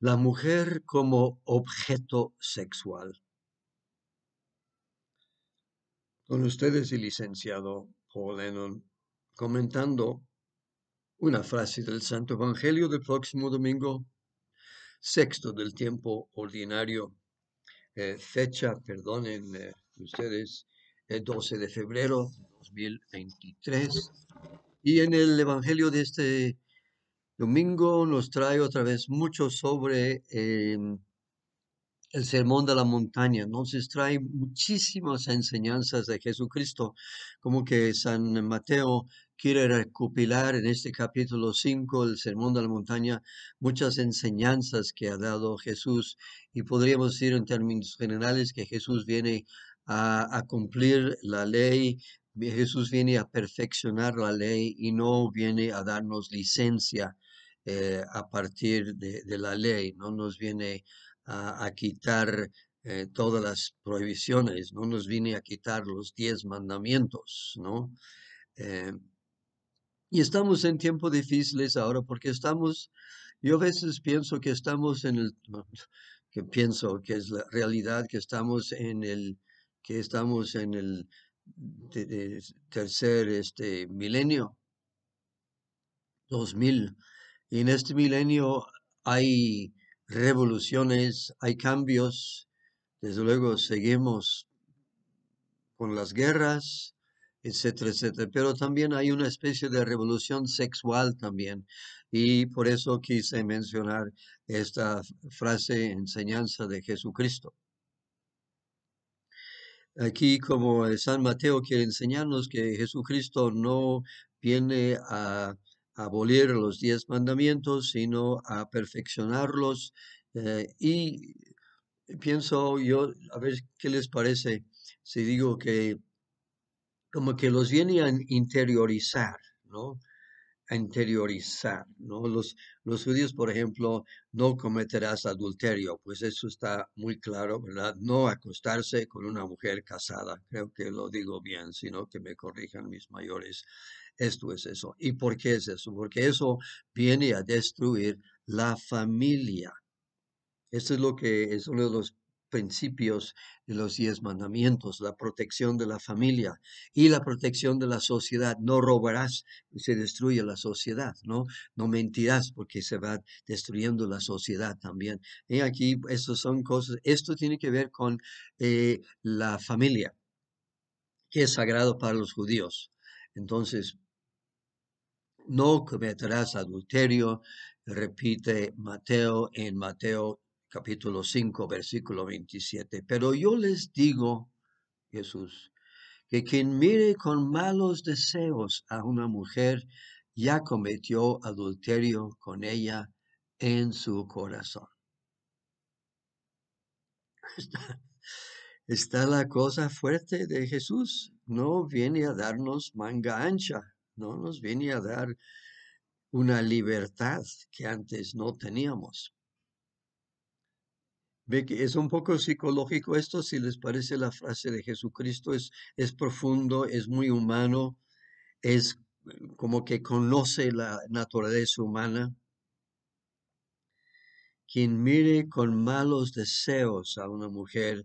la mujer como objeto sexual. Con ustedes el licenciado Paul Lennon, comentando una frase del Santo Evangelio del próximo domingo, sexto del tiempo ordinario, eh, fecha, perdonen eh, ustedes, el eh, 12 de febrero de 2023. Y en el Evangelio de este Domingo nos trae otra vez mucho sobre em, el sermón de la montaña. Entonces trae muchísimas enseñanzas de Jesucristo, como que San Mateo quiere recopilar en este capítulo 5, el sermón de la montaña, muchas enseñanzas que ha dado Jesús. Y podríamos decir en términos generales que Jesús viene a cumplir la ley, Jesús viene a perfeccionar la ley y no viene a darnos licencia eh, a partir de, la ley, no nos viene a, quitar eh, todas las prohibiciones, no nos viene a quitar los diez mandamientos, ¿no? Eh, y estamos en tiempos difíciles ahora porque estamos, yo a veces pienso que estamos en el, que pienso que es la realidad, que estamos en el, que estamos en el tercer este, milenio, 2000, en este milenio hay revoluciones, hay cambios. Desde luego seguimos con las guerras, etcétera, etcétera. Pero también hay una especie de revolución sexual también. Y por eso quise mencionar esta frase, enseñanza de Jesucristo. Aquí como San Mateo quiere enseñarnos que Jesucristo no viene a abolir los diez mandamientos, sino a perfeccionarlos. Eh, y pienso yo, a ver qué les parece si digo que como que los viene a interiorizar, ¿no? A interiorizar, ¿no? Los, los judíos, por ejemplo, no cometerás adulterio, pues eso está muy claro, ¿verdad? No acostarse con una mujer casada, creo que lo digo bien, sino que me corrijan mis mayores. Esto es eso. ¿Y por qué es eso? Porque eso viene a destruir la familia. Esto es lo que es uno de los principios de los diez mandamientos, la protección de la familia y la protección de la sociedad. No robarás, se destruye la sociedad, ¿no? No mentirás porque se va destruyendo la sociedad también. Y aquí, estas son cosas, esto tiene que ver con eh, la familia, que es sagrado para los judíos. Entonces, no cometerás adulterio, repite Mateo en Mateo capítulo 5, versículo 27. Pero yo les digo, Jesús, que quien mire con malos deseos a una mujer ya cometió adulterio con ella en su corazón. Está, está la cosa fuerte de Jesús. No viene a darnos manga ancha. ¿no? Nos viene a dar una libertad que antes no teníamos. que es un poco psicológico esto, si les parece la frase de Jesucristo, es, es profundo, es muy humano, es mm, como que conoce la naturaleza humana. Quien mire con malos deseos a una mujer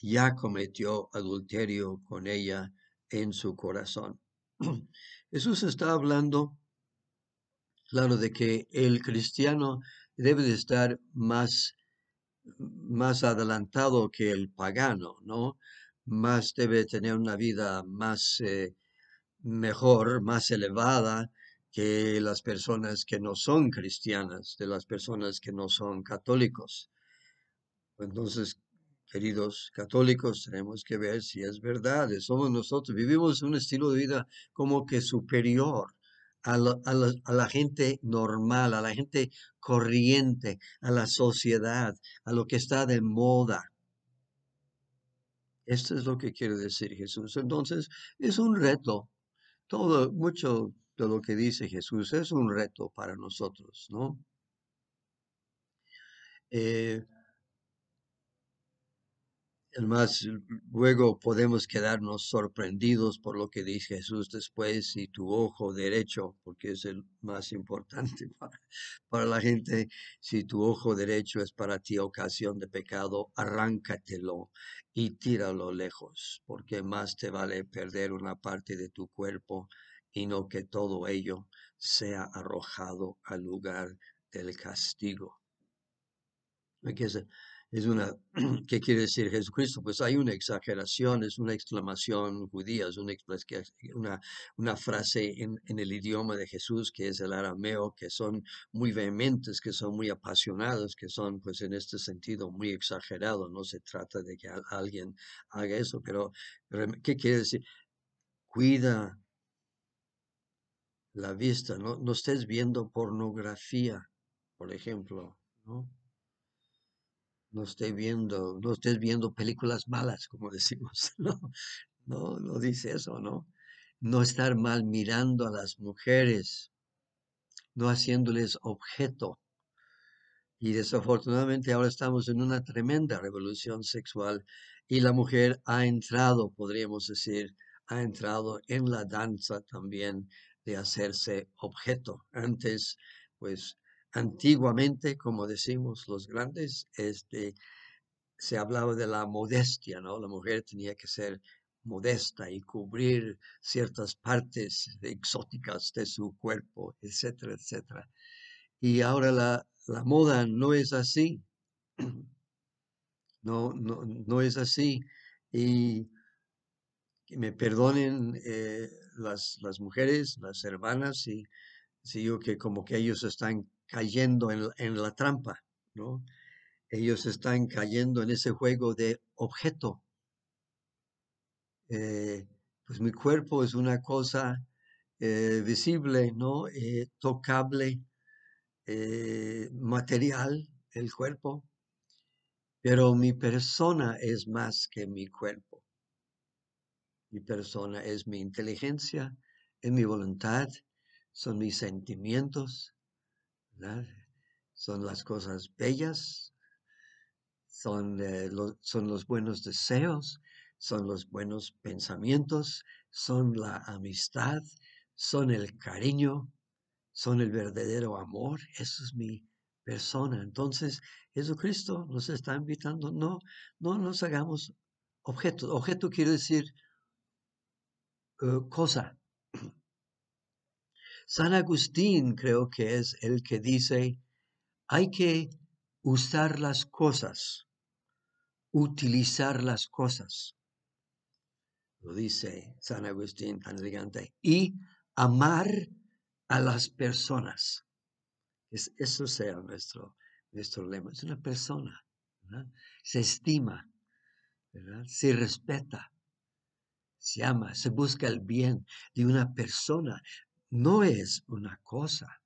ya cometió adulterio con ella en su corazón. Jesús está hablando, claro, de que el cristiano debe de estar más, más adelantado que el pagano, ¿no? Más debe tener una vida más eh, mejor, más elevada que las personas que no son cristianas, de las personas que no son católicos. Entonces, queridos católicos, tenemos que ver si es verdad. Somos nosotros, vivimos un estilo de vida como que superior a la, gente normal, a la gente corriente, a la sociedad, a lo que está de moda. Esto es lo que quiere decir Jesús. Entonces, es un reto. Todo, mucho de lo que dice Jesús es un reto para nosotros, ¿no? Eh, más luego podemos quedarnos sorprendidos por lo que dice Jesús después si tu ojo derecho, porque es el más importante para, para la gente. Si tu ojo derecho es para ti ocasión de pecado, arráncatelo y tíralo lejos, porque más te vale perder una parte de tu cuerpo y no que todo ello sea arrojado al lugar del castigo es una, ¿qué quiere decir Jesucristo? Pues hay una exageración, es una exclamación judía, es una, una, frase en, en, el idioma de Jesús, que es el arameo, que son muy vehementes, que son muy apasionados, que son, pues en este sentido, muy exagerados. No se trata de que alguien haga eso, pero ¿qué quiere decir? Cuida la vista, no, no estés viendo pornografía, por ejemplo, ¿no? no esté viendo, no estés viendo películas malas, como decimos, ¿no? No, no dice eso, ¿no? No estar mal mirando a las mujeres, no haciéndoles objeto. Y desafortunadamente ahora estamos en una tremenda revolución sexual y la mujer ha entrado, podríamos decir, ha entrado en la danza también de hacerse objeto. Antes, pues antiguamente, como decimos los grandes, este, se hablaba de la modestia, ¿no? La mujer tenía que ser modesta y cubrir ciertas partes exóticas de su cuerpo, etcétera, etcétera. Y ahora la, moda no es así. No, no, es así. Y que me perdonen eh, las, mujeres, las hermanas, y digo que como que ellos están cayendo en, la trampa, ¿no? Ellos están cayendo en ese juego de objeto. Eh, pues mi cuerpo es una cosa eh, visible, ¿no? Eh, tocable, material, el cuerpo. Pero mi persona es más que mi cuerpo. Mi persona es mi inteligencia, es mi voluntad, son mis sentimientos, son las cosas bellas, son, eh, son los buenos deseos, son los buenos pensamientos, son la amistad, son el cariño, son el verdadero amor. Eso es mi persona. Entonces, Jesucristo nos está invitando, no, no nos hagamos objetos. Objeto quiere decir eh, cosa. San Agustín creo que es el que dice, hay que usar las cosas, utilizar las cosas. Lo dice San Agustín tan elegante. Y amar a las personas. Es, eso sea nuestro, nuestro lema. Es una persona. Se estima, se respeta, se ama, se busca el bien de una persona no es una cosa,